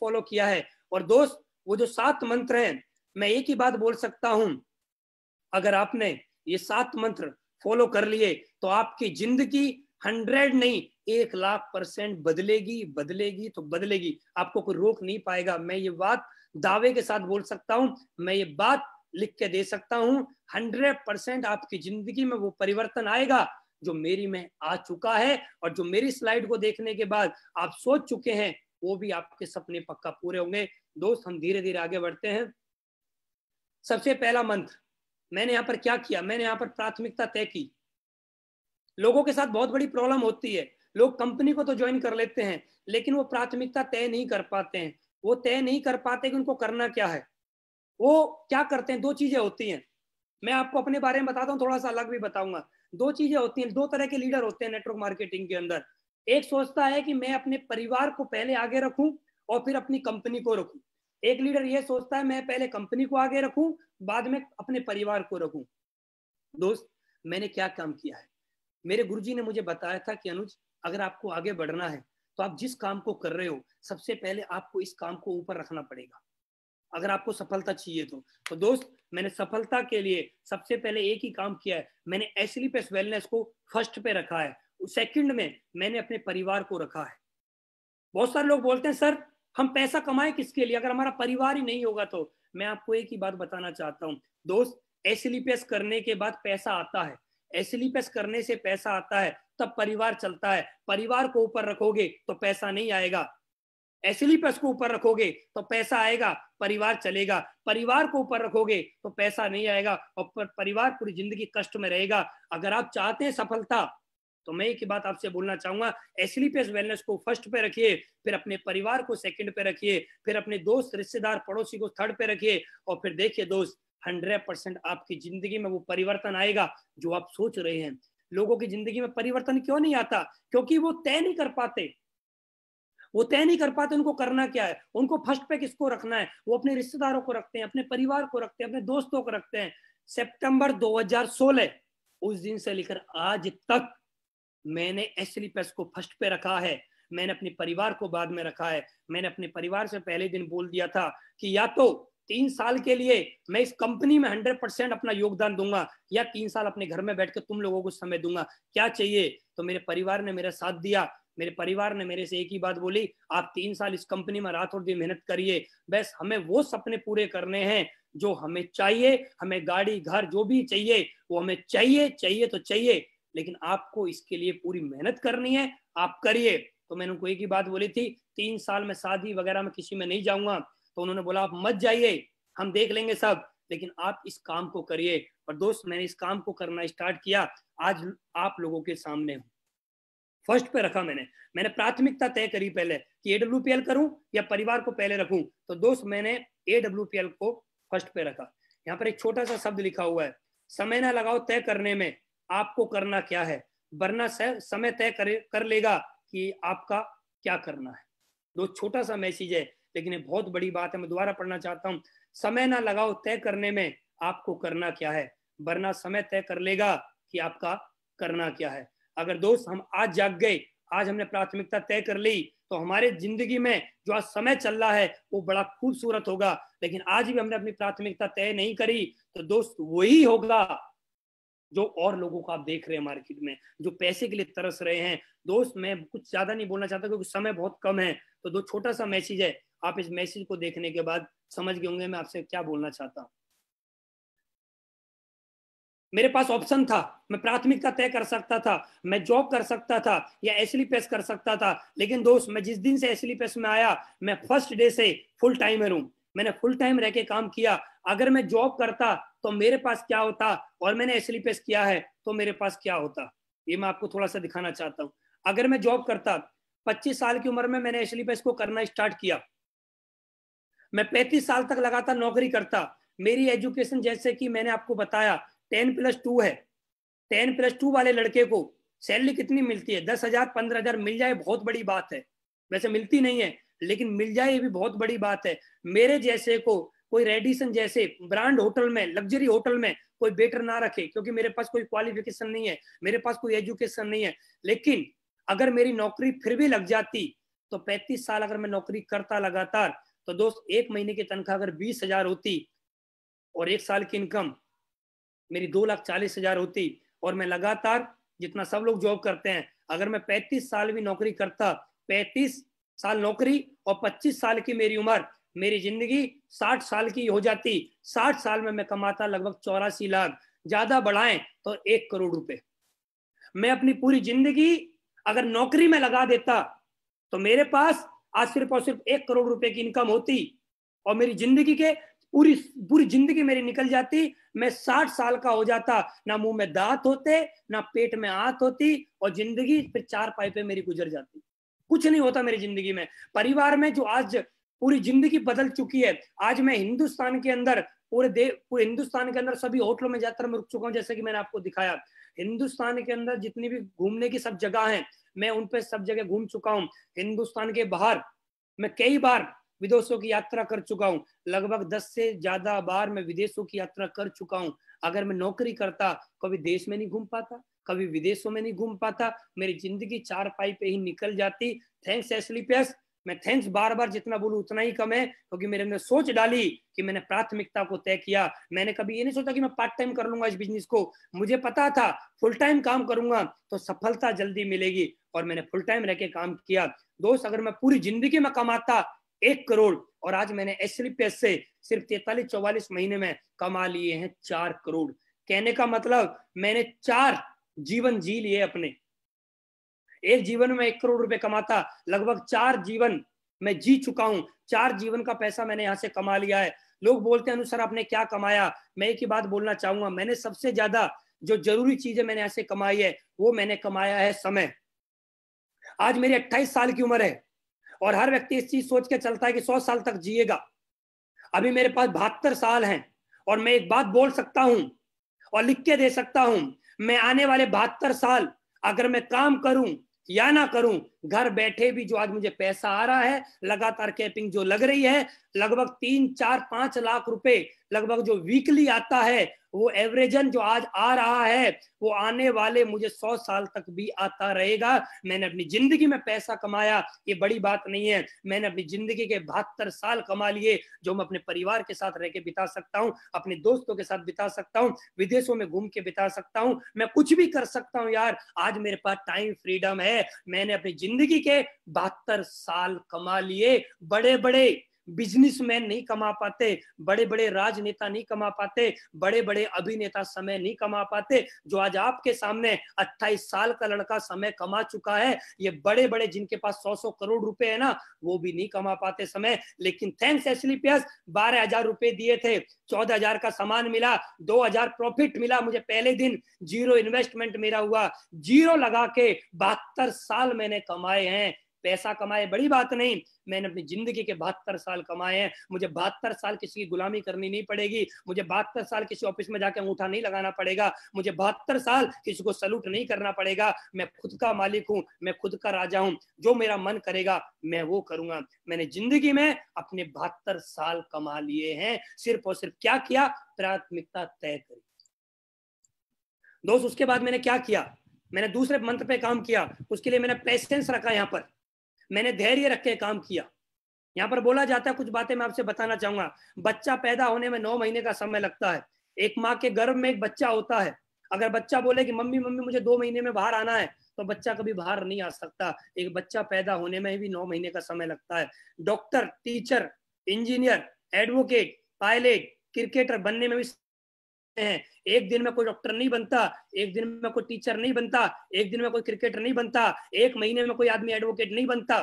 follow किया है और दोस्त वो जो सात मंत्र हैं मैं एक ही बात बोल सकता हूं अगर आपने ये सात मंत्र फॉलो कर लिए तो आपकी जिंदगी हंड्रेड नहीं एक लाख परसेंट बदलेगी बदलेगी तो बदलेगी आपको कोई रोक नहीं पाएगा मैं ये बात दावे के साथ बोल सकता हूं मैं ये बात लिख के दे सकता हूं हंड्रेड परसेंट आपकी जिंदगी में वो परिवर्तन आएगा जो मेरी में आ चुका है और जो मेरी स्लाइड को देखने के बाद आप सोच चुके हैं वो भी आपके सपने पक्का पूरे होंगे दोस्त हम धीरे धीरे आगे बढ़ते हैं सबसे पहला मंत्र मैंने यहाँ पर क्या किया मैंने यहाँ पर प्राथमिकता तय की लोगों के साथ बहुत बड़ी प्रॉब्लम होती है लोग कंपनी को तो ज्वाइन कर लेते हैं लेकिन वो प्राथमिकता तय नहीं कर पाते हैं वो तय नहीं कर पाते कि उनको करना क्या है वो क्या करते हैं दो चीजें होती हैं मैं आपको अपने बारे में बताता हूँ थोड़ा सा अलग भी बताऊंगा दो चीजें होती हैं दो तरह के लीडर होते हैं नेटवर्क मार्केटिंग के अंदर एक सोचता है कि मैं अपने परिवार को पहले आगे रखूं और फिर अपनी कंपनी को रखूं एक लीडर यह सोचता है मैं पहले कंपनी को आगे रखूं बाद में अपने परिवार को रखूं दोस्त मैंने क्या काम किया है मेरे गुरुजी ने मुझे बताया था कि अनुज अगर आपको आगे बढ़ना है तो आप जिस काम को कर रहे हो सबसे पहले आपको इस काम को ऊपर रखना पड़ेगा अगर आपको सफलता चाहिए तो तो दोस्त मैंने सफलता के लिए सबसे पहले एक ही काम किया है मैंने एसलीपेस वेलनेस को फर्स्ट पे रखा है सेकंड में मैंने अपने परिवार को रखा है बहुत सारे लोग बोलते हैं सर हम पैसा कमाए किसके लिए अगर हमारा परिवार ही नहीं होगा तो मैं आपको एक ही बात बताना चाहता हूँ दोस्त एस करने के बाद पैसा आता है एस करने से पैसा आता है तब परिवार चलता है परिवार को ऊपर रखोगे तो पैसा नहीं आएगा एसलीपस को ऊपर रखोगे तो पैसा आएगा परिवार चलेगा परिवार को ऊपर रखोगे तो पैसा नहीं आएगा और परिवार पूरी जिंदगी कष्ट में रहेगा अगर आप चाहते हैं सफलता तो मैं एक बात आपसे बोलना चाहूंगा एस्लीप वेलनेस को फर्स्ट पे रखिए फिर अपने परिवार को सेकंड पे रखिए फिर अपने दोस्त रिश्तेदार पड़ोसी को थर्ड पे रखिए और फिर देखिए दोस्त हंड्रेड परसेंट आपकी जिंदगी में वो परिवर्तन आएगा जो आप सोच रहे हैं लोगों की जिंदगी में परिवर्तन क्यों नहीं आता क्योंकि वो तय नहीं कर पाते वो तय नहीं कर पाते उनको करना क्या है उनको फर्स्ट पे किसको रखना है वो अपने रिश्तेदारों को रखते हैं अपने परिवार को रखते हैं अपने दोस्तों को रखते हैं सितंबर 2016 उस दिन से लेकर आज तक मैंने एसली e को फर्स्ट पे रखा है मैंने अपने परिवार को बाद में रखा है मैंने अपने परिवार से पहले दिन बोल दिया था कि या तो तीन साल के लिए मैं इस कंपनी में हंड्रेड परसेंट अपना योगदान दूंगा या तीन साल अपने घर में बैठ कर तुम लोगों को समय दूंगा क्या चाहिए तो मेरे परिवार ने मेरा साथ दिया मेरे परिवार ने मेरे से एक ही बात बोली आप तीन साल इस कंपनी में रात और दिन मेहनत करिए बस हमें वो सपने पूरे करने हैं जो हमें चाहिए हमें गाड़ी घर जो भी चाहिए वो हमें चाहिए चाहिए तो चाहिए लेकिन आपको इसके लिए पूरी मेहनत करनी है आप करिए तो मैंने उनको एक ही बात बोली थी तीन साल में शादी वगैरह में किसी में नहीं जाऊंगा तो उन्होंने बोला आप मत जाइए हम देख लेंगे सब लेकिन आप इस काम को करिए और दोस्त मैंने इस काम को करना स्टार्ट किया आज आप लोगों के सामने हूँ फर्स्ट पे रखा मैंने मैंने प्राथमिकता तय करी पहले कि एडब्ल्यू करूं या परिवार को पहले रखूं तो दोस्त मैंने एडब्ल्यू को फर्स्ट पे रखा यहाँ पर एक छोटा सा शब्द लिखा हुआ है समय ना लगाओ तय करने में आपको करना क्या है वरना समय तय कर, कर लेगा कि आपका क्या करना है दो छोटा सा मैसेज है लेकिन ये बहुत बड़ी बात है मैं दोबारा पढ़ना चाहता हूँ समय ना लगाओ तय करने में आपको करना क्या है वरना समय तय कर लेगा कि आपका करना क्या है अगर दोस्त हम आज जाग गए आज हमने प्राथमिकता तय कर ली तो हमारे जिंदगी में जो आज समय चल रहा है वो बड़ा खूबसूरत होगा लेकिन आज भी हमने अपनी प्राथमिकता तय नहीं करी तो दोस्त वही होगा जो और लोगों को आप देख रहे हैं मार्केट में जो पैसे के लिए तरस रहे हैं दोस्त मैं कुछ ज्यादा नहीं बोलना चाहता क्योंकि समय बहुत कम है तो दो छोटा सा मैसेज है आप इस मैसेज को देखने के बाद समझ गए होंगे मैं आपसे क्या बोलना चाहता हूँ मेरे पास ऑप्शन था मैं प्राथमिकता तय कर सकता था मैं जॉब कर सकता था या एस पेस e कर सकता था लेकिन दोस्त मैं जिस दिन से एस पेस e में आया मैं फर्स्ट डे से फुल टाइमर हूँ मैंने फुल टाइम रह के काम किया अगर मैं जॉब करता तो मेरे पास क्या होता और मैंने एसलीपेस किया है तो मेरे पास क्या होता ये मैं आपको थोड़ा सा दिखाना चाहता हूँ अगर मैं जॉब करता 25 साल की उम्र में मैंने एसलीपेस को करना स्टार्ट किया मैं पैंतीस साल तक लगातार नौकरी करता मेरी एजुकेशन जैसे कि मैंने आपको बताया टेन प्लस टू है टेन प्लस टू वाले लड़के को सैलरी कितनी मिलती है दस हजार पंद्रह हजार मिल जाए बहुत बड़ी बात है वैसे मिलती नहीं है लेकिन मिल जाए ये भी बहुत बड़ी बात है मेरे जैसे को कोई रेडिसन जैसे ब्रांड होटल में लग्जरी होटल में कोई बेटर ना रखे क्योंकि मेरे पास कोई क्वालिफिकेशन नहीं है मेरे पास कोई एजुकेशन नहीं है लेकिन अगर मेरी नौकरी फिर भी लग जाती तो पैंतीस साल अगर मैं नौकरी करता लगातार तो दोस्त एक महीने की तनख्वाह अगर बीस हजार होती और एक साल की इनकम मेरी दो लाख चालीस हजार होती और मैं लगातार जितना सब लोग जॉब करते हैं अगर मैं पैंतीस साल भी नौकरी करता पैंतीस साल नौकरी और 25 साल की मेरी उम्र मेरी जिंदगी 60 साल की हो जाती 60 साल में मैं कमाता लगभग चौरासी लाख ज्यादा बढ़ाएं तो एक करोड़ रुपए मैं अपनी पूरी जिंदगी अगर नौकरी में लगा देता तो मेरे पास आज सिर्फ और सिर्फ एक करोड़ रुपए की इनकम होती और मेरी जिंदगी के पूरी पूरी जिंदगी मेरी निकल जाती मैं साठ साल का हो जाता ना मुंह में दांत होते ना पेट में आंत होती और जिंदगी फिर चार पाई पे मेरी गुजर जाती कुछ नहीं होता मेरी जिंदगी में परिवार में जो आज पूरी जिंदगी बदल चुकी है आज मैं हिंदुस्तान के अंदर पूरे देश पूरे हिंदुस्तान के अंदर सभी होटलों में जाकर मैं रुक चुका हूँ जैसे कि मैंने आपको दिखाया हिंदुस्तान के अंदर जितनी भी घूमने की सब जगह है मैं उन पे सब जगह घूम चुका हूँ हिंदुस्तान के बाहर मैं कई बार विदेशों की यात्रा कर चुका हूँ लगभग दस से ज्यादा बार मैं विदेशों की यात्रा कर चुका हूँ अगर मैं नौकरी करता कभी देश में नहीं घूम पाता कभी विदेशों में नहीं घूम पाता मेरी जिंदगी चार पाई पे ही निकल जाती थैंक्स एसलीपियस मैं थैंक्स बार बार जितना बोलू उतना ही कम है क्योंकि मेरे अंदर सोच डाली कि मैंने प्राथमिकता को तय किया मैंने कभी ये नहीं सोचा कि मैं पार्ट टाइम कर लूंगा इस बिजनेस को मुझे पता था फुल टाइम काम करूंगा तो सफलता जल्दी मिलेगी और मैंने फुल टाइम रह के काम किया दोस्त अगर मैं पूरी जिंदगी में कमाता एक करोड़ और आज मैंने एस से सिर्फ तैतालीस चौवालीस महीने में कमा लिए हैं चार करोड़ कहने का मतलब मैंने चार जीवन जी लिए अपने एक जीवन में एक करोड़ रुपए कमाता लगभग चार जीवन मैं जी चुका हूं चार जीवन का पैसा मैंने यहाँ से कमा लिया है लोग बोलते हैं अनुसार आपने क्या कमाया मैं एक ही बात बोलना चाहूंगा मैंने सबसे ज्यादा जो जरूरी चीजें मैंने यहाँ से कमाई है वो मैंने कमाया है समय आज मेरी अट्ठाईस साल की उम्र है और हर व्यक्ति इस चीज सोच के चलता है कि सौ साल तक जिएगा अभी मेरे पास बहत्तर साल हैं और मैं एक बात बोल सकता हूं और लिख के दे सकता हूं मैं आने वाले बहत्तर साल अगर मैं काम करूं या ना करूं घर बैठे भी जो आज मुझे पैसा आ रहा है लगातार कैपिंग जो लग रही है लगभग तीन चार पांच लाख रुपए लगभग जो वीकली आता है वो एवरेजन जो आज आ रहा है वो आने वाले मुझे सौ साल तक भी आता रहेगा मैंने अपनी जिंदगी में पैसा कमाया ये बड़ी बात नहीं है मैंने अपनी जिंदगी के बहत्तर साल कमा लिए जो मैं अपने परिवार के साथ रह के बिता सकता हूँ अपने दोस्तों के साथ बिता सकता हूँ विदेशों में घूम के बिता सकता हूँ मैं कुछ भी कर सकता हूँ यार आज मेरे पास टाइम फ्रीडम है मैंने अपनी जिंदगी के बहत्तर साल कमा लिए बड़े बड़े बिजनेसमैन नहीं कमा पाते बड़े बड़े राजनेता नहीं कमा पाते बड़े बड़े अभिनेता समय नहीं कमा पाते जो आज आपके सामने 28 साल का लड़का समय कमा चुका है ये बड़े बड़े जिनके पास सौ सौ करोड़ रुपए है ना वो भी नहीं कमा पाते समय लेकिन थैंक्स एसली प्यास बारह हजार रुपए दिए थे चौदह हजार का सामान मिला दो हजार प्रॉफिट मिला मुझे पहले दिन जीरो इन्वेस्टमेंट मेरा हुआ जीरो लगा के बहत्तर साल मैंने कमाए हैं पैसा कमाए बड़ी बात नहीं मैंने अपनी जिंदगी के बहत्तर साल कमाए हैं मुझे बहत्तर साल किसी की गुलामी करनी नहीं पड़ेगी मुझे बहत्तर साल किसी ऑफिस में जाकर अंगूठा नहीं लगाना पड़ेगा मुझे बहत्तर साल किसी को सल्यूट नहीं करना पड़ेगा मैं खुद का मालिक हूँ मैं खुद का राजा हूँ जो मेरा मन करेगा मैं वो करूंगा मैंने जिंदगी में अपने बहत्तर साल कमा लिए हैं सिर्फ और सिर्फ क्या किया प्राथमिकता तय करी दोस्त उसके बाद मैंने क्या किया मैंने दूसरे मंत्र पे काम किया उसके लिए मैंने पेशेंस रखा यहाँ पर मैंने धैर्य रख के काम किया यहाँ पर बोला जाता है कुछ बातें मैं आपसे बताना चाहूंगा बच्चा पैदा होने में नौ महीने का समय लगता है एक माँ के गर्भ में एक बच्चा होता है अगर बच्चा बोले कि मम्मी मम्मी मुझे दो महीने में बाहर आना है तो बच्चा कभी बाहर नहीं आ सकता एक बच्चा पैदा होने में भी नौ महीने का समय लगता है doctor teacher engineer advocate pilot cricketer बनने में भी हैं एक दिन में कोई डॉक्टर नहीं बनता एक दिन में कोई टीचर नहीं बनता एक दिन में कोई क्रिकेटर नहीं बनता एक महीने में कोई आदमी एडवोकेट नहीं बनता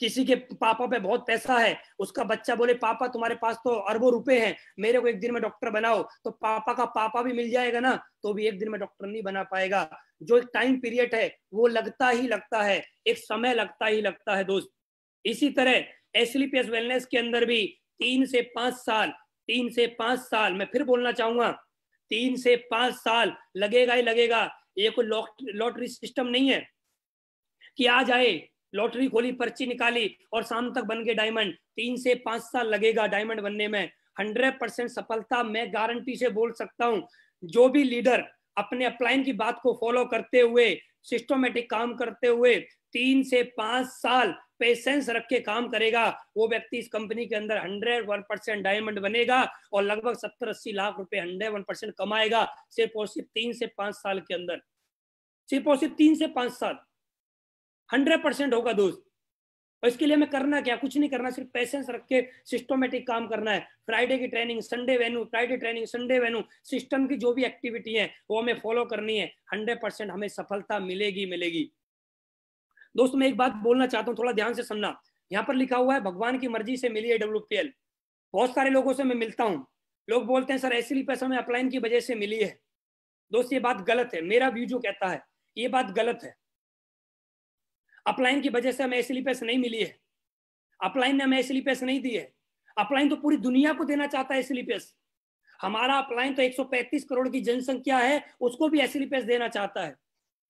किसी के पापा पे बहुत पैसा है उसका बच्चा बोले पापा तुम्हारे पास तो अरबों रुपए हैं मेरे को एक दिन में डॉक्टर बनाओ तो पापा का पापा भी मिल जाएगा ना तो भी एक दिन में डॉक्टर नहीं बना पाएगा जो एक टाइम पीरियड है वो लगता ही लगता है एक समय लगता ही लगता है दोस्त इसी तरह एसलीपीएस वेलनेस के अंदर भी तीन से पांच साल तीन से पांच साल मैं फिर बोलना चाहूंगा तीन से पांच साल लगेगा ही लगेगा ये कोई लॉटरी सिस्टम नहीं है कि आज आए लॉटरी खोली पर्ची निकाली और शाम तक बन गए डायमंड तीन से पांच साल लगेगा डायमंड बनने में हंड्रेड परसेंट सफलता मैं गारंटी से बोल सकता हूँ जो भी लीडर अपने अपलाइन की बात को फॉलो करते हुए सिस्टोमेटिक काम करते हुए तीन से पांच साल पेशेंस रख के काम करेगा वो व्यक्ति इस कंपनी के अंदर हंड्रेड वन परसेंट डायमंड बनेगा और लगभग सत्तर अस्सी लाख रुपए हंड्रेड वन परसेंट कमाएगा सिर्फ और सिर्फ तीन से पांच साल के अंदर सिर्फ और सिर्फ तीन से पांच साल हंड्रेड परसेंट होगा दोस्त और इसके लिए हमें करना क्या कुछ नहीं करना सिर्फ पैसेंस रख के सिस्टोमेटिक काम करना है फ्राइडे की training Sunday venue Friday training Sunday venue system की जो भी एक्टिविटी है वो हमें फॉलो करनी है हंड्रेड परसेंट हमें सफलता मिलेगी मिलेगी दोस्तों मैं एक बात बोलना चाहता हूँ थोड़ा ध्यान से सुनना यहाँ पर लिखा हुआ है भगवान की मर्जी से मिली है डब्ल्यू बहुत सारे लोगों से मैं मिलता हूँ लोग बोलते हैं सर ऐसी पैसा हमें अपलाइन की वजह से मिली है दोस्त ये बात गलत है मेरा व्यू जो कहता है ये बात गलत है अपलाइन की वजह से हमें पैसे नहीं मिली है अपलाइन ने हमें पैसे नहीं दी है अपलाइन तो पूरी दुनिया को देना चाहता है पैसे हमारा अपलाइन तो 135 करोड़ की जनसंख्या है उसको भी एसिलीपेस देना चाहता है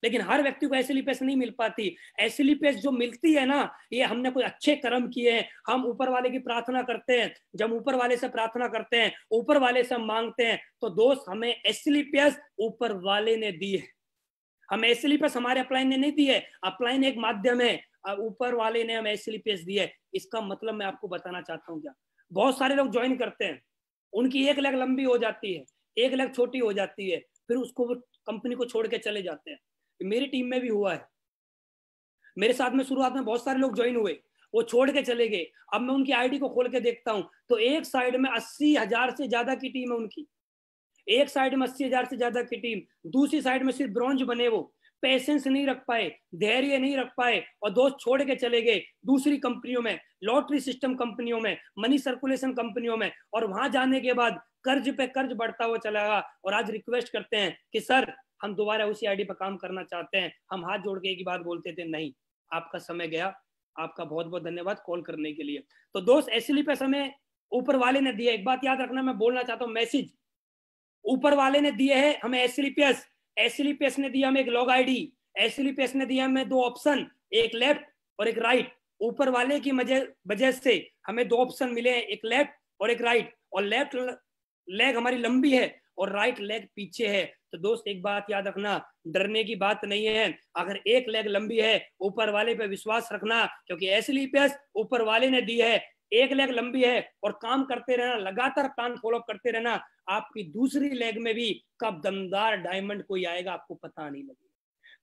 लेकिन हर व्यक्ति को पैसे नहीं मिल पाती एसिलीपेस जो मिलती है ना ये हमने कोई अच्छे कर्म किए हैं हम ऊपर वाले की प्रार्थना करते हैं जब ऊपर वाले से प्रार्थना करते हैं ऊपर वाले से हम मांगते हैं तो दोस्त हमें एसिलीपेस ऊपर वाले ने दी है हम एस एस हमारे अपलाइन ने नहीं दी है अपलाइन एक माध्यम है ऊपर वाले ने हम एस एस दी है इसका मतलब मैं आपको बताना चाहता हूँ क्या बहुत सारे लोग ज्वाइन करते हैं उनकी एक लग लंबी हो जाती है एक लग छोटी हो जाती है फिर उसको वो कंपनी को छोड़ के चले जाते हैं मेरी टीम में भी हुआ है मेरे साथ में शुरुआत में बहुत सारे लोग ज्वाइन हुए वो छोड़ के चले गए अब मैं उनकी आईडी को खोल के देखता हूँ तो एक साइड में अस्सी हजार से ज्यादा की टीम है उनकी एक साइड में अस्सी हजार से ज्यादा की टीम दूसरी साइड में सिर्फ ब्रॉन्ज बने वो पेशेंस नहीं रख पाए धैर्य नहीं रख पाए और दोस्त छोड़ के चले गए दूसरी कंपनियों में लॉटरी सिस्टम कंपनियों में मनी सर्कुलेशन कंपनियों में और वहां जाने के बाद कर्ज पे कर्ज बढ़ता हुआ चला गया और आज रिक्वेस्ट करते हैं कि सर हम दोबारा उसी आईडी पर काम करना चाहते हैं हम हाथ जोड़ के एक ही बात बोलते थे नहीं आपका समय गया आपका बहुत बहुत धन्यवाद कॉल करने के लिए तो दोस्त ऐसे पे समय ऊपर वाले ने दिया एक बात याद रखना मैं बोलना चाहता हूँ मैसेज ऊपर वाले ने दिए हैं हमें एसलीपीएस एसलीपीएस ने दिया हमें एक लॉग आईडी एसलीपीएस ने दिया हमें दो ऑप्शन एक लेफ्ट और एक राइट ऊपर वाले की वजह से हमें दो ऑप्शन मिले हैं एक लेफ्ट और एक राइट और लेफ्ट लेग हमारी लंबी है और राइट लेग पीछे है तो दोस्त एक बात याद रखना डरने की बात नहीं है अगर एक लेग लंबी है ऊपर वाले पे विश्वास रखना क्योंकि एसलीपीएस ऊपर वाले ने दी है एक लेग लंबी है और काम करते रहना लगातार प्लान फॉलोअप करते रहना आपकी दूसरी लेग में भी कब दमदार डायमंड कोई आएगा आपको पता नहीं लगेगा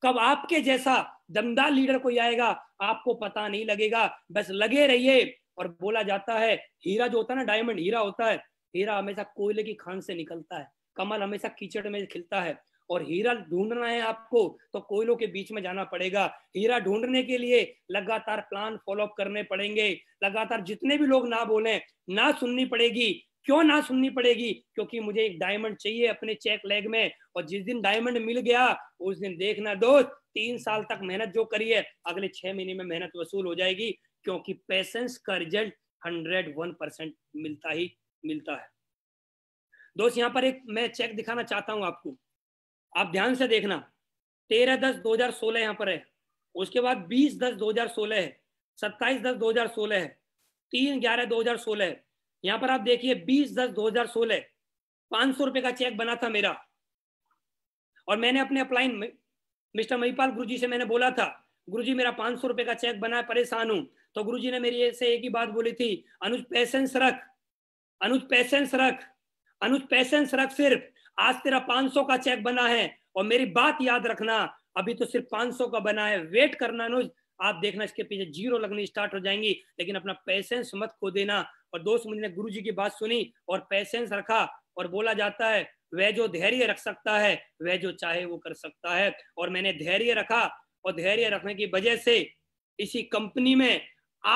कब आपके जैसा दमदार लीडर कोई आएगा आपको पता नहीं लगेगा बस लगे रहिए और बोला जाता है हीरा जो होता है ना डायमंड हीरा होता है हीरा हमेशा कोयले की खान से निकलता है कमल हमेशा कीचड़ में खिलता है और हीरा ढूंढना है आपको तो कोयलों के बीच में जाना पड़ेगा हीरा ढूंढने के लिए लगातार प्लान फॉलोअप करने पड़ेंगे लगातार जितने भी लोग ना बोले ना सुननी पड़ेगी क्यों ना सुननी पड़ेगी क्योंकि मुझे एक डायमंड चाहिए अपने चेक लेग में और जिस दिन डायमंड मिल गया उस दिन देखना दोस्त तीन साल तक मेहनत जो करी है अगले छह महीने में मेहनत वसूल हो जाएगी क्योंकि पेशेंस का रिजल्ट हंड्रेड वन परसेंट मिलता ही मिलता है दोस्त यहाँ पर एक मैं चेक दिखाना चाहता हूं आपको आप ध्यान से देखना तेरह दस दो हजार सोलह यहाँ पर है उसके बाद बीस दस दो हजार सोलह है सत्ताईस दस दो हजार सोलह है तीन ग्यारह दो हजार सोलह है यहाँ पर आप देखिए बीस दस दो हजार सोलह पांच सौ रुपए का चेक बना था मेरा और मैंने अपने अपलाइन मिस्टर महिपाल गुरु से मैंने बोला था गुरु मेरा पांच सौ रुपए का चेक बना है परेशान हूं तो गुरु ने मेरी से एक ही बात बोली थी अनुज पैसेंस रख अनुज पैसेंस रख अनुज पैसेंस रख सिर्फ आज तेरा 500 का चेक बना है और मेरी बात याद रखना अभी तो सिर्फ 500 का बना है वेट करना नुज आप देखना इसके पीछे जीरो लगने स्टार्ट हो जाएंगी लेकिन अपना पैसेंस मत खो देना और दोस्त मुझे गुरु जी की बात सुनी और पैसेंस रखा और बोला जाता है वह जो धैर्य रख सकता है वह जो चाहे वो कर सकता है और मैंने धैर्य रखा और धैर्य रखने की वजह से इसी कंपनी में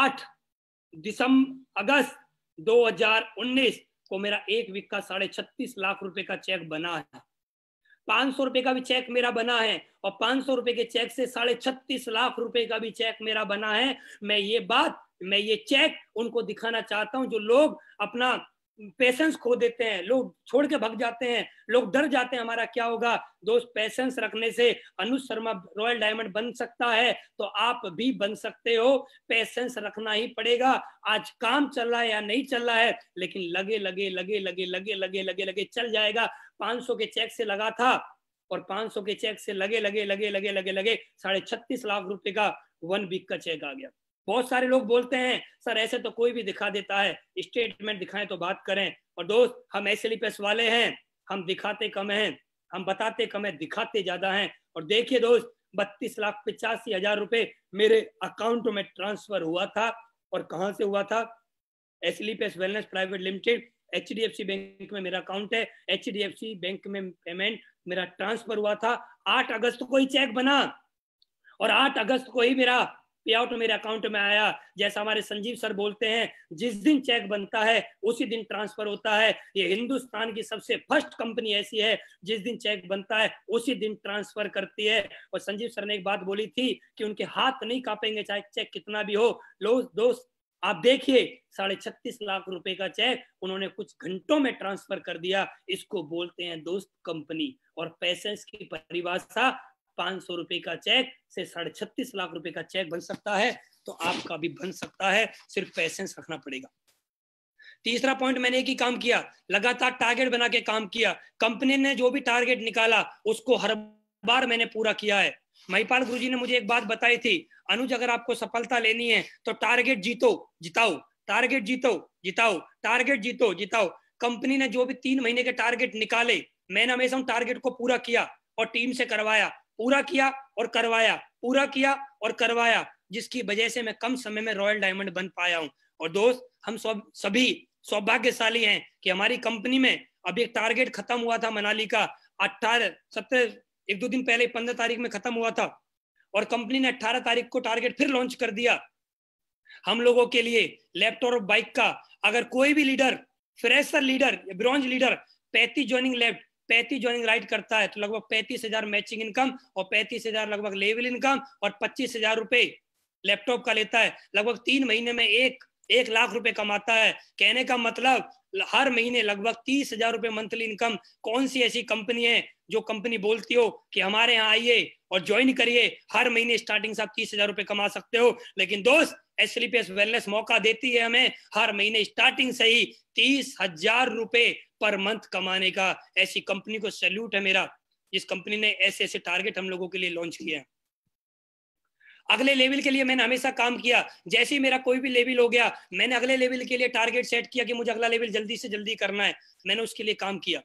आठ दिसंबर अगस्त 2019 को मेरा एक वीक का साढ़े छत्तीस लाख रुपए का चेक बना है पांच सौ रुपए का भी चेक मेरा बना है और पांच सौ रुपए के चेक से साढ़े छत्तीस लाख रुपए का भी चेक मेरा बना है मैं ये बात मैं ये चेक उनको दिखाना चाहता हूं जो लोग अपना पेशेंस खो देते हैं लोग छोड़ के भग जाते हैं लोग डर जाते हैं हमारा क्या होगा दोस्त पेशेंस रखने से अनुज शर्मा रॉयल डायमंड बन सकता है तो आप भी बन सकते हो पेशेंस रखना ही पड़ेगा आज काम चल रहा है या नहीं चल रहा है लेकिन लगे लगे लगे लगे लगे लगे लगे लगे चल जाएगा 500 के चेक से लगा था और 500 के चेक से लगे लगे लगे लगे लगे लगे साढ़े छत्तीस लाख रुपए का वन वीक का चेक आ गया बहुत सारे लोग बोलते हैं सर ऐसे तो कोई भी दिखा देता है स्टेटमेंट दिखाएं तो बात करें और दोस्त हम ऐसे एल वाले हैं हम दिखाते कम हैं हम बताते कम है दिखाते ज्यादा हैं और देखिए दोस्त बत्तीस लाख पिचासी हजार रुपए मेरे अकाउंट में ट्रांसफर हुआ था और कहा से हुआ था S wellness private limited H bank में मेरा अकाउंट है एच बैंक में पेमेंट मेरा ट्रांसफर हुआ था आठ अगस्त को ही चेक बना और आठ अगस्त को ही मेरा पे आउट मेरे अकाउंट में आया जैसा हमारे संजीव सर बोलते हैं जिस दिन चेक बनता है उसी दिन ट्रांसफर होता है ये हिंदुस्तान की सबसे फर्स्ट कंपनी ऐसी है जिस दिन चेक बनता है उसी दिन ट्रांसफर करती है और संजीव सर ने एक बात बोली थी कि उनके हाथ नहीं कापेंगे चाहे चेक कितना भी हो लो दोस्त आप देखिए साढ़े छत्तीस लाख रुपए का चेक उन्होंने कुछ घंटों में ट्रांसफर कर दिया इसको बोलते हैं दोस्त कंपनी और पैसेंस की परिभाषा पांच सौ रुपए का चेक से साढ़े छत्तीस लाख रुपए का चेक बन सकता है तो आपका भी बन सकता है सिर्फ पैसेंस रखना पड़ेगा तीसरा पॉइंट मैंने एक ही काम किया लगातार टारगेट बना के काम किया कंपनी ने जो भी टारगेट निकाला उसको हर बार मैंने पूरा किया है महिपाल गुरु ने मुझे एक बात बताई थी अनुज अगर आपको सफलता लेनी है तो टारगेट जीतो जिताओ टारगेट जीतो जिताओ टारगेट जीतो जिताओ कंपनी ने जो भी तीन महीने के टारगेट निकाले मैंने हमेशा उन टारगेट को पूरा किया और टीम से करवाया पूरा किया और करवाया पूरा किया और करवाया जिसकी वजह से मैं कम समय में रॉयल डायमंड बन पाया हूँ और दोस्त हम सब सभी सौभाग्यशाली हैं कि हमारी कंपनी में अभी एक टारगेट खत्म हुआ था मनाली का अट्ठारह सत्रह एक दो दिन पहले पंद्रह तारीख में खत्म हुआ था और कंपनी ने अट्ठारह तारीख को टारगेट फिर लॉन्च कर दिया हम लोगों के लिए लैपटॉप और बाइक का अगर कोई भी leader fresher leader bronze leader पैंतीस ज्वाइनिंग लेफ्ट पैंतीस ज्वाइनिंग राइट करता है तो लगभग पैंतीस हजार मैचिंग इनकम और पैंतीस हजार लगभग लेवल इनकम और पच्चीस हजार रुपए लैपटॉप का लेता है लगभग तीन महीने में एक एक लाख रुपए कमाता है कहने का मतलब हर महीने लगभग तीस हजार रुपए मंथली इनकम कौन सी ऐसी कंपनी है जो कंपनी बोलती हो कि हमारे यहाँ आइए और ज्वाइन करिए हर महीने स्टार्टिंग से आप तीस हजार रुपए कमा सकते हो लेकिन दोस्त एसलीपीएस वेलनेस मौका देती है हमें हर महीने स्टार्टिंग से ही तीस हजार रुपए पर मंथ कमाने का ऐसी कंपनी को सैल्यूट है मेरा जिस कंपनी ने ऐसे ऐसे टारगेट हम लोगों के लिए लॉन्च किया है अगले लेवल के लिए मैंने हमेशा काम किया जैसे ही मेरा कोई भी लेवल हो गया मैंने अगले लेवल के लिए टारगेट सेट किया कि मुझे अगला लेवल जल्दी से जल्दी करना है मैंने उसके लिए काम किया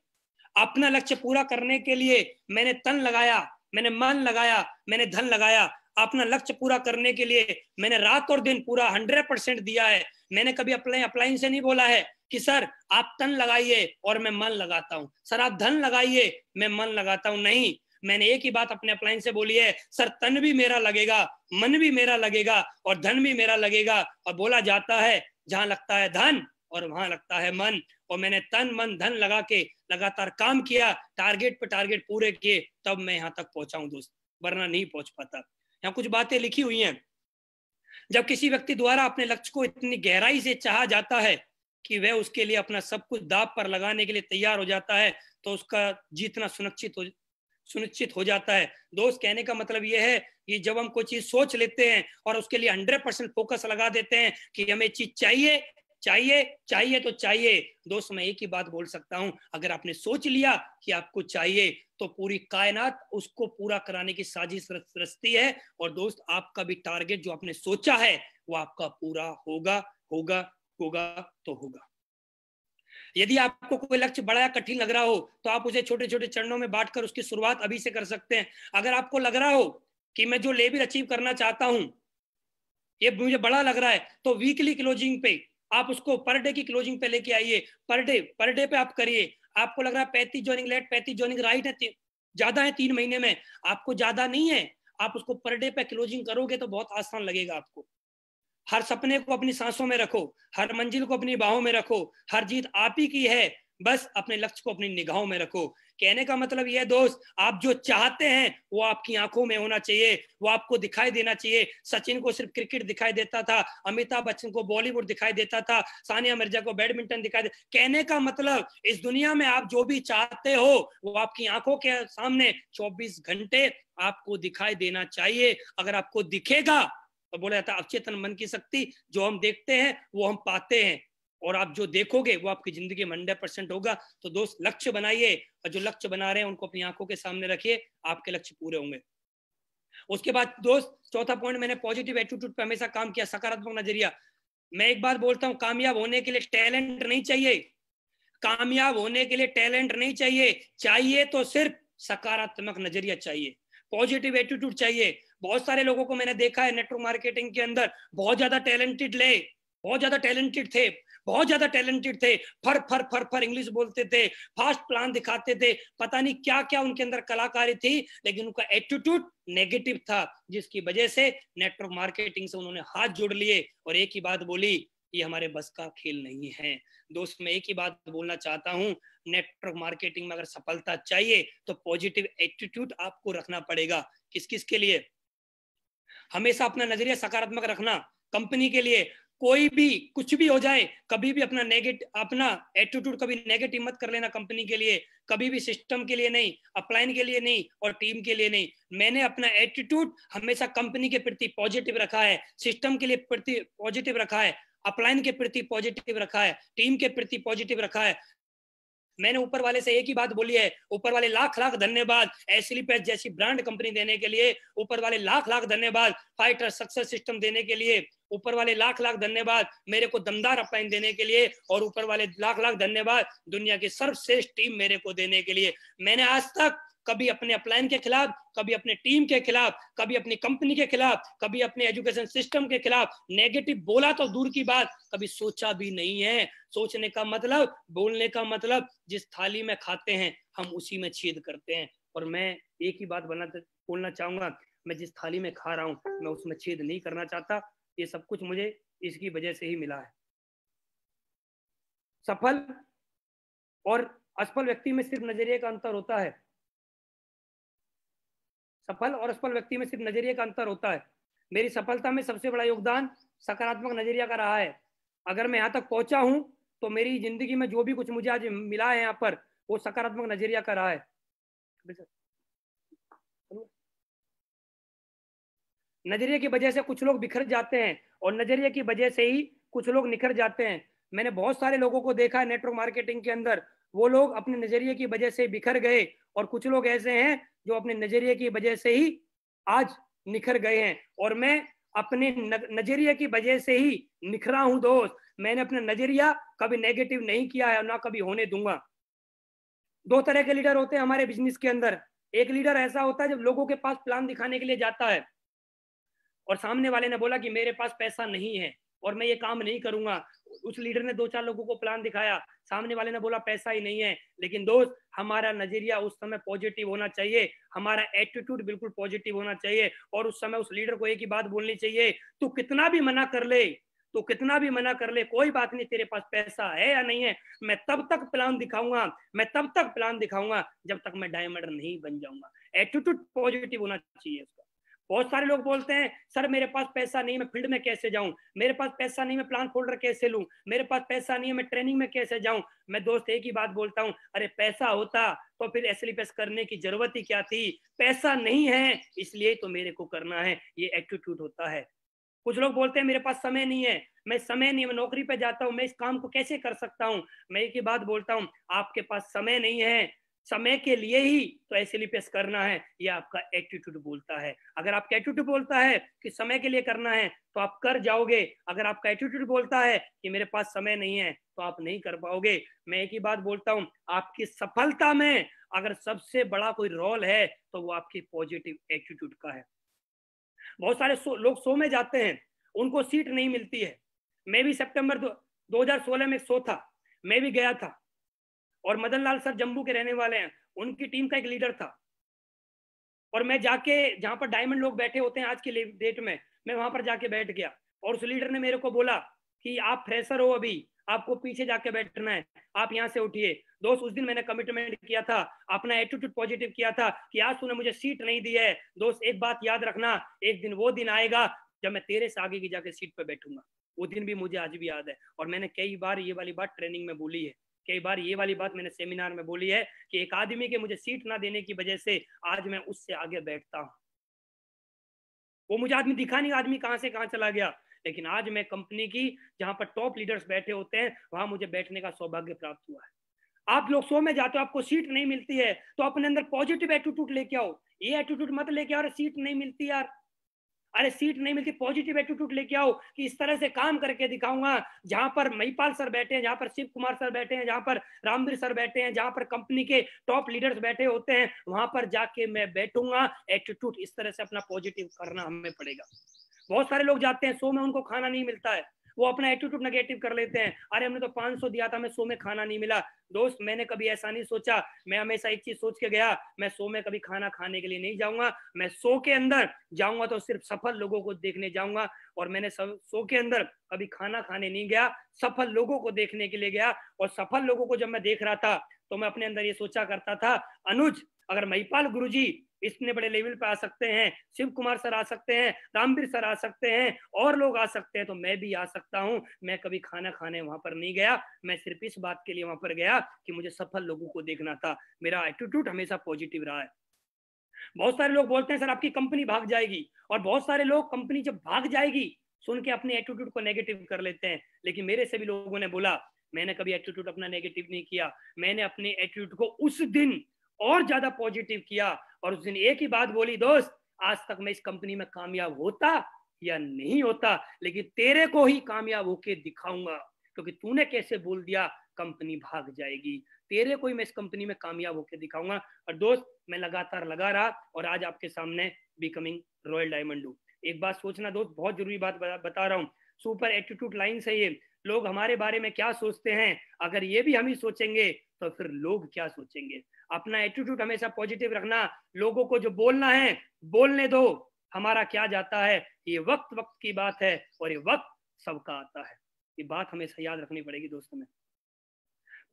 अपना लक्ष्य पूरा करने के लिए मैंने तन लगाया मैंने मन लगाया मैंने धन लगाया अपना लक्ष्य पूरा करने के लिए मैंने रात और दिन पूरा हंड्रेड परसेंट दिया है मैंने कभी अप्लाई अपलाइन से नहीं बोला है कि सर आप तन लगाइए और मैं मन लगाता हूँ सर आप धन लगाइए मैं मन लगाता हूँ नहीं मैंने एक ही बात अपने अपलाइन से बोली है सर तन भी मेरा लगेगा मन भी मेरा लगेगा और धन भी मेरा लगेगा और बोला जाता है जहां लगता है धन और वहां लगता है मन और मैंने तन मन धन लगा के लगातार काम किया टारगेट पे टारगेट पूरे किए तब मैं यहाँ तक पहुंचा दोस्त वरना नहीं पहुंच पाता यहाँ कुछ बातें लिखी हुई हैं जब किसी व्यक्ति द्वारा अपने लक्ष्य को इतनी गहराई से चाहा जाता है कि वह उसके लिए अपना सब कुछ दाब पर लगाने के लिए तैयार हो जाता है तो उसका जीतना सुनिश्चित हो सुनिश्चित हो जाता है दोस्त कहने का मतलब यह है कि जब हम कोई चीज सोच लेते हैं और उसके लिए हंड्रेड परसेंट फोकस लगा देते हैं कि हमें चीज चाहिए चाहिए चाहिए तो चाहिए दोस्त मैं एक ही बात बोल सकता हूं अगर आपने सोच लिया कि आपको चाहिए तो पूरी कायनात उसको पूरा कराने की साजिश रचती है और दोस्त आपका भी टारगेट जो आपने सोचा है वो आपका पूरा होगा होगा होगा तो होगा यदि आपको कोई लक्ष्य बड़ा या कठिन लग रहा हो तो आप उसे छोटे छोटे चरणों में बांटकर उसकी शुरुआत अभी से कर सकते हैं अगर आपको लग रहा हो कि मैं जो लेवल अचीव करना चाहता हूं ये मुझे बड़ा लग रहा है तो वीकली क्लोजिंग पे आप उसको पर डे की क्लोजिंग पे लेके आइए पर डे पर डे पे आप करिए आपको लग रहा है पैंतीस जॉइनिंग लेफ्ट पैंतीस जॉइनिंग राइट है ज्यादा है तीन महीने में आपको ज्यादा नहीं है आप उसको पर डे पे क्लोजिंग करोगे तो बहुत आसान लगेगा आपको हर सपने को अपनी सांसों में रखो हर मंजिल को अपनी बाहों में रखो हर जीत आप ही की है बस अपने लक्ष्य को अपनी निगाहों में रखो कहने का मतलब यह दोस्त आप जो चाहते हैं वो आपकी आंखों में होना चाहिए वो आपको दिखाई देना चाहिए सचिन को सिर्फ क्रिकेट दिखाई देता था अमिताभ बच्चन को बॉलीवुड दिखाई देता था सानिया मिर्जा को बैडमिंटन दिखाई दे कहने का मतलब इस दुनिया में आप जो भी चाहते हो वो आपकी आंखों के सामने चौबीस घंटे आपको दिखाई देना चाहिए अगर आपको दिखेगा तो बोला जाता है अवचेतन मन की शक्ति जो हम देखते हैं वो हम पाते हैं और आप जो देखोगे वो आपकी जिंदगी में हंड्रेड परसेंट होगा तो दोस्त लक्ष्य बनाइए और जो लक्ष्य बना रहे हैं उनको अपनी आंखों के सामने रखिए आपके लक्ष्य पूरे होंगे उसके बाद दोस्त चौथा पॉइंट मैंने पॉजिटिव एटीट्यूड पर हमेशा काम किया सकारात्मक नजरिया मैं एक बार बोलता हूँ कामयाब होने के लिए टैलेंट नहीं चाहिए कामयाब होने के लिए टैलेंट नहीं चाहिए चाहिए तो सिर्फ सकारात्मक नजरिया चाहिए पॉजिटिव एटीट्यूड चाहिए बहुत सारे लोगों को मैंने देखा है नेटवर्क मार्केटिंग के अंदर बहुत ज्यादा टैलेंटेड ले बहुत ज्यादा टैलेंटेड थे बहुत ज्यादा टैलेंटेड थे फर फर फर फर इंग्लिश बोलते थे फास्ट प्लान दिखाते थे पता नहीं क्या क्या उनके अंदर कलाकारी थी लेकिन उनका एटीट्यूड नेगेटिव था जिसकी वजह से नेटवर्क मार्केटिंग से उन्होंने हाथ जोड़ लिए और एक ही बात बोली ये हमारे बस का खेल नहीं है दोस्त मैं एक ही बात बोलना चाहता हूँ नेटवर्क मार्केटिंग में अगर सफलता चाहिए तो पॉजिटिव एटीट्यूड आपको रखना पड़ेगा किस किस के लिए हमेशा अपना नजरिया सकारात्मक रखना कंपनी के लिए कोई भी कुछ भी हो जाए कभी भी अपना नेगेटिव अपना एटीट्यूड कभी नेगेटिव मत कर लेना कंपनी के लिए कभी भी सिस्टम के लिए नहीं अपलाइन के लिए नहीं और टीम के लिए नहीं मैंने अपना एटीट्यूड हमेशा कंपनी के प्रति पॉजिटिव रखा है सिस्टम के लिए प्रति पॉजिटिव रखा है अपलाइन के प्रति पॉजिटिव रखा है टीम के प्रति पॉजिटिव रखा है मैंने ऊपर वाले से एक ही बात बोली है ऊपर वाले लाख लाख धन्यवाद एसलीपेस जैसी ब्रांड कंपनी देने के लिए ऊपर वाले लाख लाख धन्यवाद फाइटर सक्सेस सिस्टम देने के लिए ऊपर वाले लाख लाख धन्यवाद मेरे को दमदार अपलाइन देने के लिए और ऊपर वाले लाख लाख धन्यवाद दुनिया की सर्वश्रेष्ठ टीम मेरे को देने के लिए मैंने आज तक कभी अपने अपलायन के खिलाफ कभी अपने टीम के खिलाफ कभी अपनी कंपनी के खिलाफ कभी अपने एजुकेशन सिस्टम के खिलाफ नेगेटिव बोला तो दूर की बात कभी सोचा भी नहीं है सोचने का मतलब बोलने का मतलब जिस थाली में खाते हैं हम उसी में छेद करते हैं और मैं एक ही बात बना बोलना चाहूंगा मैं जिस थाली में खा रहा हूँ मैं उसमें छेद नहीं करना चाहता ये सब कुछ मुझे इसकी वजह से ही मिला है सफल और असफल व्यक्ति में सिर्फ नजरिए का अंतर होता है सफल और असफल व्यक्ति में सिर्फ नजरिए का अंतर होता है मेरी सफलता में सबसे बड़ा योगदान सकारात्मक नजरिया का रहा है अगर मैं यहाँ तक पहुंचा हूँ तो मेरी जिंदगी में जो भी कुछ मुझे आज मिला है यहाँ पर वो सकारात्मक नजरिया का रहा है नजरिए की वजह से कुछ लोग बिखर जाते हैं और नजरिए की वजह से ही कुछ लोग निखर जाते हैं मैंने बहुत सारे लोगों को देखा है नेटवर्क मार्केटिंग के अंदर वो लोग अपने नजरिए की वजह से बिखर गए और कुछ लोग ऐसे हैं जो अपने नजरिए की वजह से ही आज निखर गए हैं और मैं अपने नजरिए की वजह से ही निखरा हूं दोस्त मैंने अपना नजरिया कभी नेगेटिव नहीं किया है ना कभी होने दूंगा दो तरह के लीडर होते हैं हमारे बिजनेस के अंदर एक लीडर ऐसा होता है जब लोगों के पास प्लान दिखाने के लिए जाता है और सामने वाले ने बोला कि मेरे पास पैसा नहीं है और मैं ये काम नहीं करूंगा उस लीडर ने दो चार लोगों को प्लान दिखाया सामने वाले ने बोला पैसा ही नहीं है लेकिन दोस्त हमारा नजरिया उस समय पॉजिटिव होना चाहिए हमारा एटीट्यूड बिल्कुल पॉजिटिव होना चाहिए और उस समय उस लीडर को एक ही बात बोलनी चाहिए तू कितना भी मना कर ले तो कितना भी मना कर ले कोई बात नहीं तेरे पास पैसा है या नहीं है मैं तब तक प्लान दिखाऊंगा मैं तब तक प्लान दिखाऊंगा जब तक मैं डायमंड नहीं बन जाऊंगा एटीट्यूड पॉजिटिव होना चाहिए बहुत सारे लोग बोलते हैं सर मेरे पास पैसा नहीं मैं फील्ड में कैसे जाऊं मेरे पास पैसा नहीं मैं प्लान फोल्डर कैसे लूं मेरे पास पैसा नहीं है मैं ट्रेनिंग में कैसे जाऊं मैं दोस्त एक ही बात बोलता हूं अरे पैसा होता तो फिर एस करने की जरूरत ही क्या थी पैसा नहीं है इसलिए तो मेरे को करना है ये एटीट्यूड होता है कुछ लोग बोलते हैं मेरे पास समय नहीं है मैं समय नहीं मैं नौकरी पे जाता हूँ मैं इस काम को कैसे कर सकता हूँ मैं एक ही बात बोलता हूँ आपके पास समय नहीं है समय के लिए ही तो ऐसे पेश करना है ये आपका एटीट्यूड बोलता है अगर आपका एटीट्यूड बोलता है कि समय के लिए करना है तो आप कर जाओगे अगर आपका एटीट्यूड बोलता है कि मेरे पास समय नहीं है तो आप नहीं कर पाओगे मैं एक ही बात बोलता हूँ आपकी सफलता में अगर सबसे बड़ा कोई रोल है तो वो आपकी पॉजिटिव एटीट्यूड का है बहुत सारे सो, लोग सो में जाते हैं उनको सीट नहीं मिलती है मैं भी सितंबर दो, 2016 में सो था मैं भी गया था और मदन लाल सर जम्मू के रहने वाले हैं उनकी टीम का एक लीडर था और मैं जाके जहाँ पर डायमंड लोग बैठे होते हैं आज के डेट में मैं वहां पर जाके बैठ गया और उस लीडर ने मेरे को बोला कि आप फ्रेशर हो अभी आपको पीछे जाके बैठना है आप यहाँ से उठिए दोस्त उस दिन मैंने कमिटमेंट किया था अपना एटीट्यूड पॉजिटिव किया था कि आज तूने मुझे सीट नहीं दी है दोस्त एक बात याद रखना एक दिन वो दिन आएगा जब मैं तेरे से आगे की जाके सीट पर बैठूंगा वो दिन भी मुझे आज भी याद है और मैंने कई बार ये वाली बात ट्रेनिंग में बोली है कई बार ये वाली बात मैंने सेमिनार में बोली है कि एक आदमी के मुझे सीट ना देने की वजह से आज मैं उससे आगे बैठता हूँ वो मुझे आदमी दिखा नहीं आदमी कहाँ से कहाँ चला गया लेकिन आज मैं कंपनी की जहाँ पर टॉप लीडर्स बैठे होते हैं वहां मुझे बैठने का सौभाग्य प्राप्त हुआ है आप लोग शो में जाते हो आपको सीट नहीं मिलती है तो अपने अंदर पॉजिटिव एटीट्यूड लेके आओ ये एटीट्यूड मत लेके आओ सीट नहीं मिलती यार अरे सीट नहीं मिलती पॉजिटिव एटीट्यूड लेके आओ कि इस तरह से काम करके दिखाऊंगा जहां पर महिपाल सर बैठे हैं जहां पर शिव कुमार सर बैठे हैं जहां पर रामवीर सर बैठे हैं जहां पर कंपनी के टॉप लीडर्स बैठे होते हैं वहां पर जाके मैं बैठूंगा एटीट्यूड इस तरह से अपना पॉजिटिव करना हमें पड़ेगा बहुत सारे लोग जाते हैं सो में उनको खाना नहीं मिलता है वो अपना एटीट्यूड नेगेटिव कर लेते हैं अरे हमने तो 500 दिया था हमें सो में खाना नहीं मिला दोस्त मैंने कभी ऐसा नहीं सोचा मैं हमेशा एक चीज सोच के गया मैं सो में कभी खाना खाने के लिए नहीं जाऊंगा मैं सो के अंदर जाऊंगा तो सिर्फ सफल लोगों को देखने जाऊंगा और मैंने सो के अंदर कभी खाना खाने नहीं गया सफल लोगों को देखने के लिए गया और सफल लोगों को जब मैं देख रहा था तो मैं अपने अंदर ये सोचा करता था अनुज अगर महिपाल गुरु जी इतने बड़े लेवल पे आ सकते हैं शिव कुमार सर आ सकते हैं रामवीर सर आ सकते हैं और लोग आ सकते हैं तो मैं भी आ सकता हूँ मैं कभी खाना खाने वहां पर नहीं गया मैं सिर्फ इस बात के लिए वहां पर गया कि मुझे सफल लोगों को देखना था मेरा एटीट्यूड हमेशा पॉजिटिव रहा है बहुत सारे लोग बोलते हैं सर आपकी कंपनी भाग जाएगी और बहुत सारे लोग कंपनी जब भाग जाएगी सुन के अपने एटीट्यूड को नेगेटिव कर लेते हैं लेकिन मेरे से भी लोगों ने बोला मैंने कभी एटीट्यूड अपना नेगेटिव नहीं किया मैंने अपने एटीट्यूड को उस दिन और ज्यादा पॉजिटिव किया और उस दिन एक ही बात बोली दोस्त आज तक मैं इस कंपनी में कामयाब होता या नहीं होता लेकिन तेरे को ही कामयाब होके दिखाऊंगा क्योंकि तूने कैसे बोल दिया कंपनी भाग जाएगी तेरे को ही मैं इस कंपनी में कामयाब होकर दिखाऊंगा और दोस्त मैं लगातार लगा रहा और आज आपके सामने बिकमिंग रॉयल डायमंड एक बात सोचना दोस्त बहुत जरूरी बात बता रहा हूँ सुपर एटीट्यूड लाइन है ये लोग हमारे बारे में क्या सोचते हैं अगर ये भी हम ही सोचेंगे तो फिर लोग क्या सोचेंगे अपना एटीट्यूड हमेशा पॉजिटिव रखना लोगों को जो बोलना है बोलने दो हमारा क्या जाता है ये वक्त वक्त की बात है और ये वक्त सबका आता है ये बात हमेशा याद रखनी पड़ेगी दोस्तों में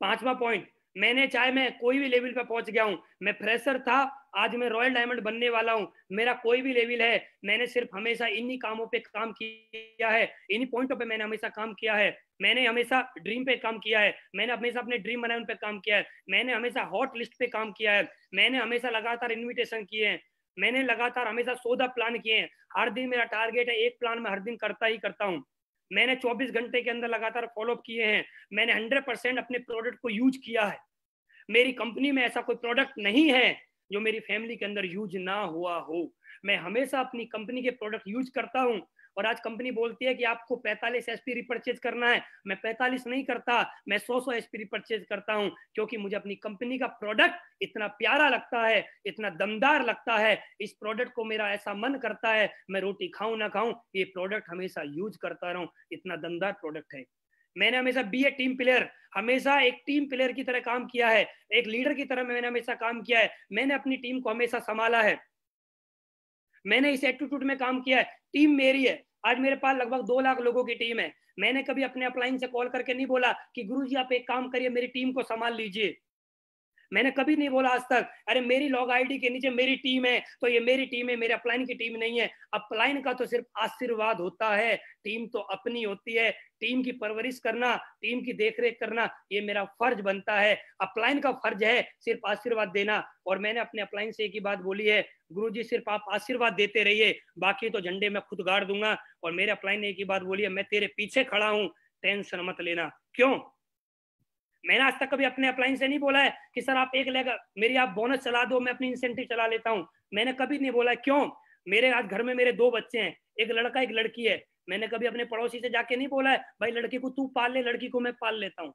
पांचवा पॉइंट मैंने चाहे मैं कोई भी लेवल पर पहुंच गया हूं मैं फ्रेशर था आज मैं रॉयल डायमंड बनने वाला हूँ मेरा कोई भी लेवल है मैंने सिर्फ हमेशा इन्हीं कामों पे काम किया है इन्हीं पॉइंटों पे मैंने हमेशा काम किया है मैंने हमेशा ड्रीम पे काम किया है मैंने हमेशा अपने ड्रीम बनाने पे काम किया है मैंने हमेशा हॉट लिस्ट पे काम किया है मैंने हमेशा लगातार इन्विटेशन किए हैं मैंने लगातार हमेशा सौदा प्लान किए हैं हर दिन मेरा टारगेट है एक प्लान मैं हर दिन करता ही करता हूँ मैंने 24 घंटे के अंदर लगातार फॉलोअप किए हैं मैंने 100 परसेंट अपने प्रोडक्ट को यूज किया है मेरी कंपनी में ऐसा कोई प्रोडक्ट नहीं है जो मेरी फैमिली के अंदर यूज ना हुआ हो मैं हमेशा अपनी कंपनी के प्रोडक्ट यूज करता हूँ और आज कंपनी बोलती है कि आपको 45 एसपी रिपर्चेज करना है मैं 45 नहीं करता मैं 100 सौ एसपी रिपर्चेज करता हूं क्योंकि मुझे अपनी कंपनी का प्रोडक्ट इतना प्यारा लगता है इतना दमदार लगता है इस प्रोडक्ट को मेरा ऐसा मन करता है मैं रोटी खाऊं ना खाऊं ये प्रोडक्ट हमेशा यूज करता रहूं इतना दमदार प्रोडक्ट है मैंने हमेशा बी ए टीम प्लेयर हमेशा एक टीम प्लेयर की तरह काम किया है एक लीडर की तरह मैंने हमेशा काम किया है मैंने अपनी टीम को हमेशा संभाला है मैंने इस एटीट्यूड में काम किया है टीम मेरी है आज मेरे पास लगभग दो लाख लोगों की टीम है मैंने कभी अपने अपलाइन से कॉल करके नहीं बोला कि गुरु जी आप एक काम करिए मेरी टीम को संभाल लीजिए मैंने कभी नहीं बोला आज तक अरे मेरी लॉग आईडी के नीचे मेरी टीम है तो ये मेरी टीम है मेरे अपलाइन की टीम नहीं है अपलाइन का तो सिर्फ आशीर्वाद होता है टीम तो अपनी होती है टीम की परवरिश करना टीम की देखरेख करना ये मेरा फर्ज बनता है अपलाइन का फर्ज है सिर्फ आशीर्वाद देना और मैंने अपने अपलाइन से एक ही बात बोली है गुरु जी सिर्फ आप आशीर्वाद देते रहिए बाकी तो झंडे मैं खुद गाड़ दूंगा और मेरे अपलाइन ने एक ही बात बोली है मैं तेरे पीछे खड़ा हूँ टेंशन मत लेना क्यों मैंने आज तक कभी अपने अपलाइन से नहीं बोला है कि सर आप एक लेगा मेरी आप बोनस चला दो मैं अपनी इंसेंटिव चला लेता हूँ मैंने कभी नहीं बोला क्यों मेरे आज घर में मेरे दो बच्चे हैं एक लड़का एक लड़की है मैंने कभी अपने पड़ोसी से जाके नहीं बोला है भाई लड़के को तू पाल ले लड़की को मैं पाल लेता हूँ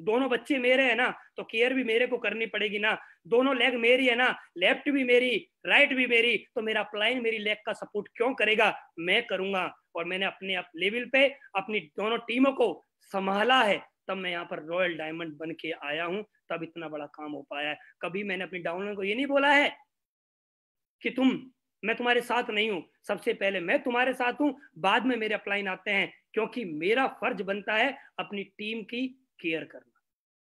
दोनों बच्चे मेरे है ना तो केयर भी मेरे को करनी पड़ेगी ना दोनों लेग मेरी है ना लेफ्ट भी मेरी राइट भी मेरी तो मेरा प्लाइन मेरी लेग का सपोर्ट क्यों करेगा मैं करूंगा और मैंने अपने लेवल पे अपनी दोनों टीमों को संभाला है तब मैं यहाँ पर रॉयल डायमंड बन के आया हूँ तब इतना बड़ा काम हो पाया है कभी मैंने अपनी डाउनलाइन को ये नहीं बोला है कि तुम मैं तुम्हारे साथ नहीं हूँ सबसे पहले मैं तुम्हारे साथ हूँ बाद में मेरे अपलाइन आते हैं क्योंकि मेरा फर्ज बनता है अपनी टीम की केयर करना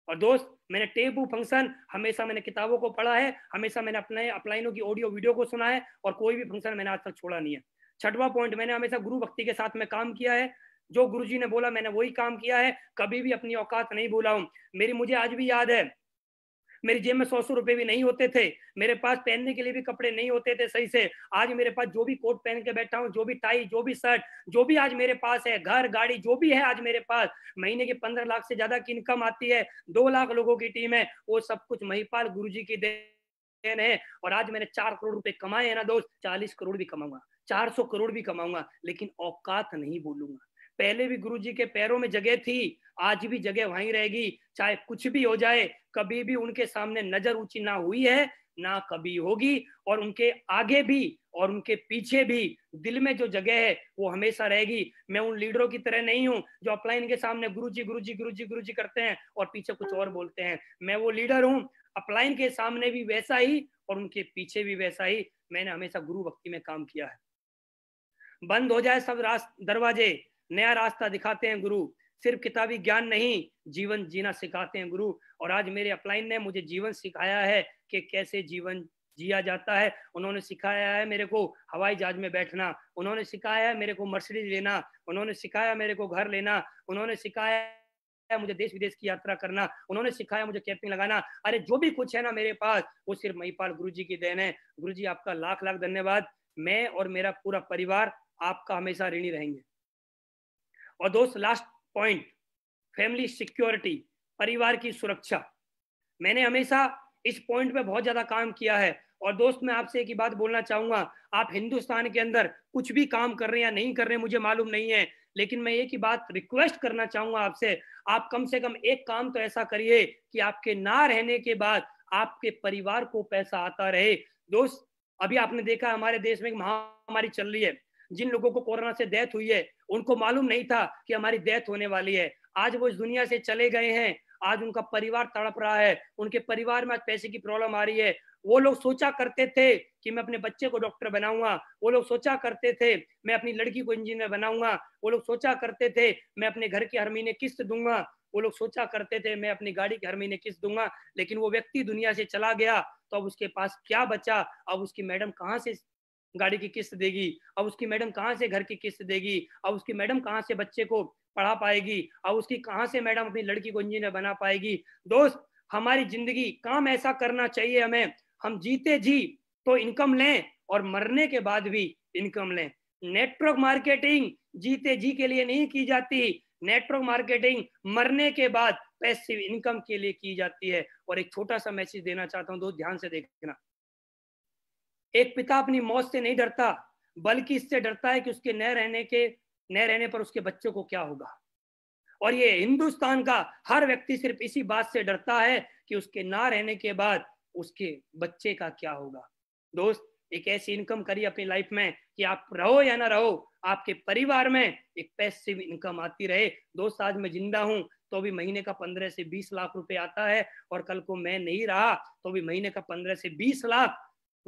और दोस्त मैंने टेबू फंक्शन हमेशा मैंने किताबों को पढ़ा है हमेशा मैंने अपने अपलाइनों की ऑडियो वीडियो को सुना है और कोई भी फंक्शन मैंने आज तक छोड़ा नहीं है छठवा पॉइंट मैंने हमेशा गुरु भक्ति के साथ में काम किया है जो गुरु ने बोला मैंने वही काम किया है कभी भी अपनी औकात नहीं भूला हूँ मेरी मुझे आज भी याद है मेरी जेब में सौ सौ रुपए भी नहीं होते थे मेरे पास पहनने के लिए भी कपड़े नहीं होते थे सही से आज मेरे पास जो भी कोट पहन के बैठा हूँ जो भी टाई जो भी शर्ट जो भी आज मेरे पास है घर गाड़ी जो भी है आज मेरे पास महीने के पंद्रह लाख से ज्यादा की इनकम आती है दो लाख लोगों की टीम है वो सब कुछ महिपाल गुरु की देन है और आज मैंने चार करोड़ रुपए कमाए हैं ना दोस्त चालीस करोड़ भी कमाऊंगा चार सौ करोड़ भी कमाऊंगा लेकिन औकात नहीं बोलूंगा पहले भी गुरु जी के पैरों में जगह थी आज भी जगह वहीं रहेगी चाहे कुछ भी हो जाए कभी भी उनके सामने नजर ऊंची ना हुई है ना कभी होगी और उनके आगे भी और उनके पीछे भी दिल में जो जगह है वो हमेशा रहेगी मैं उन लीडरों की तरह नहीं हूँ जो अपलाइन के सामने गुरु जी गुरु जी गुरु जी गुरु जी करते हैं और पीछे कुछ और बोलते हैं मैं वो लीडर हूँ अपलाइन के सामने भी वैसा ही और उनके पीछे भी वैसा ही मैंने हमेशा गुरु भक्ति में काम किया है बंद हो जाए सब रास्ते दरवाजे नया रास्ता दिखाते हैं गुरु सिर्फ किताबी ज्ञान नहीं जीवन जीना सिखाते हैं गुरु और आज मेरे अपलाइन ने मुझे जीवन सिखाया है कि कैसे जीवन जिया जाता है उन्होंने सिखाया है मेरे को हवाई जहाज में बैठना उन्होंने सिखाया है मेरे को मर्सिडीज लेना उन्होंने सिखाया मेरे को घर लेना उन्होंने सिखाया मुझे देश विदेश की यात्रा करना उन्होंने सिखाया मुझे कैंपिंग लगाना अरे जो भी कुछ है ना मेरे पास वो सिर्फ महिपाल गुरु जी की देन है गुरु जी आपका लाख लाख धन्यवाद मैं और मेरा पूरा परिवार आपका हमेशा ऋणी रहेंगे और दोस्त लास्ट पॉइंट फैमिली सिक्योरिटी परिवार की सुरक्षा मैंने हमेशा इस पॉइंट पे बहुत ज़्यादा काम किया है और दोस्त मैं आपसे एक ही बात बोलना चाहूंगा आप हिंदुस्तान के अंदर कुछ भी काम कर रहे हैं या नहीं कर रहे मुझे मालूम नहीं है लेकिन मैं एक ही बात रिक्वेस्ट करना चाहूंगा आपसे आप कम से कम एक काम तो ऐसा करिए कि आपके ना रहने के बाद आपके परिवार को पैसा आता रहे दोस्त अभी आपने देखा हमारे देश में एक महामारी चल रही है जिन लोगों को कोरोना से डेथ हुई है उनको मालूम नहीं था कि हमारी डेथ होने वाली है आज वो इस दुनिया से चले गए हैं आज उनका परिवार तड़प रहा है उनके परिवार में आज पैसे की प्रॉब्लम आ रही है वो लोग सोचा करते थे कि मैं अपने बच्चे को डॉक्टर बनाऊंगा वो लोग सोचा करते थे मैं अपनी लड़की को इंजीनियर बनाऊंगा वो लोग सोचा करते थे मैं अपने घर की हर महीने किस्त दूंगा वो लोग सोचा करते थे मैं अपनी गाड़ी की हर महीने किस्त दूंगा लेकिन वो व्यक्ति दुनिया से चला गया तो अब उसके पास क्या बचा अब उसकी मैडम कहाँ से गाड़ी की किस्त देगी अब उसकी मैडम कहाँ से घर की किस्त देगी अब उसकी मैडम कहाँ से बच्चे को पढ़ा पाएगी अब उसकी कहाँ से मैडम अपनी लड़की को इंजीनियर बना पाएगी दोस्त हमारी जिंदगी काम ऐसा करना चाहिए हमें हम जीते जी तो इनकम लें और मरने के बाद भी इनकम लें नेटवर्क मार्केटिंग जीते जी के लिए नहीं की जाती नेटवर्क मार्केटिंग मरने के बाद पैसिव इनकम के लिए की जाती है और एक छोटा सा मैसेज देना चाहता हूँ दोस्त ध्यान से देखना एक पिता अपनी मौत से नहीं डरता बल्कि इससे डरता है कि उसके न रहने के न रहने पर उसके बच्चों को क्या होगा और ये हिंदुस्तान का हर व्यक्ति सिर्फ इसी बात से डरता है कि उसके ना रहने के बाद उसके बच्चे का क्या होगा दोस्त एक ऐसी इनकम करिए अपनी लाइफ में कि आप रहो या ना रहो आपके परिवार में एक पैसिव इनकम आती रहे दोस्त आज मैं जिंदा हूं तो भी महीने का पंद्रह से बीस लाख रुपए आता है और कल को मैं नहीं रहा तो भी महीने का पंद्रह से बीस लाख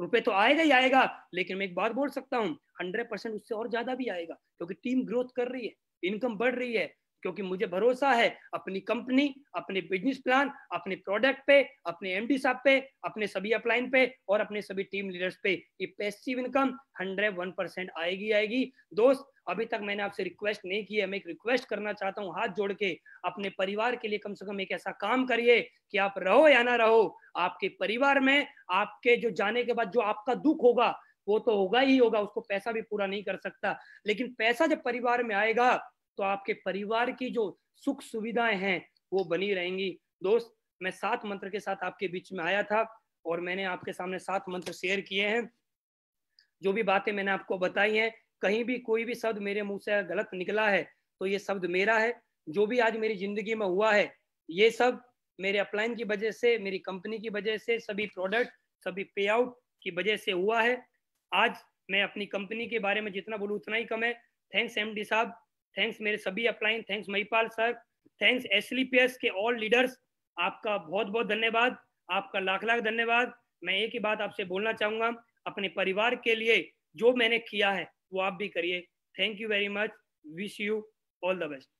रुपए तो आएगा ही आएगा लेकिन मैं एक बात बोल सकता हूँ हंड्रेड परसेंट उससे और ज्यादा भी आएगा क्योंकि टीम ग्रोथ कर रही है इनकम बढ़ रही है क्योंकि मुझे भरोसा है अपनी कंपनी अपने बिजनेस प्लान अपने प्रोडक्ट पे अपने एमडी साहब पे अपने सभी अपलाइन पे और अपने सभी टीम लीडर्स पे ये passive income hundred one percent आएगी आएगी दोस्त अभी तक मैंने आपसे रिक्वेस्ट नहीं की है मैं एक रिक्वेस्ट करना चाहता हूँ हाथ जोड़ के अपने परिवार के लिए कम से कम एक ऐसा काम करिए कि आप रहो या ना रहो आपके परिवार में आपके जो जाने के बाद जो आपका दुख होगा वो तो होगा ही होगा उसको पैसा भी पूरा नहीं कर सकता लेकिन पैसा जब परिवार में आएगा तो आपके परिवार की जो सुख सुविधाएं हैं वो बनी रहेंगी दोस्त मैं सात मंत्र के साथ आपके बीच में आया था और मैंने आपके सामने सात मंत्र शेयर किए हैं जो भी बातें मैंने आपको बताई हैं कहीं भी कोई भी शब्द मेरे मुंह से गलत निकला है तो ये शब्द मेरा है जो भी आज मेरी जिंदगी में हुआ है ये सब मेरे अपलाइन की वजह से मेरी कंपनी की वजह से सभी प्रोडक्ट सभी पे आउट की वजह से हुआ है आज मैं अपनी कंपनी के बारे में जितना बोलूँ उतना ही कम है थैंक्स एम साहब थैंक्स मेरे सभी upline thanks Mahipal sir thanks S K all leaders आपका बहुत बहुत धन्यवाद आपका लाख लाख धन्यवाद मैं एक ही बात आपसे बोलना चाहूँगा अपने परिवार के लिए जो मैंने किया है वो आप भी करिए thank you very much wish you all the best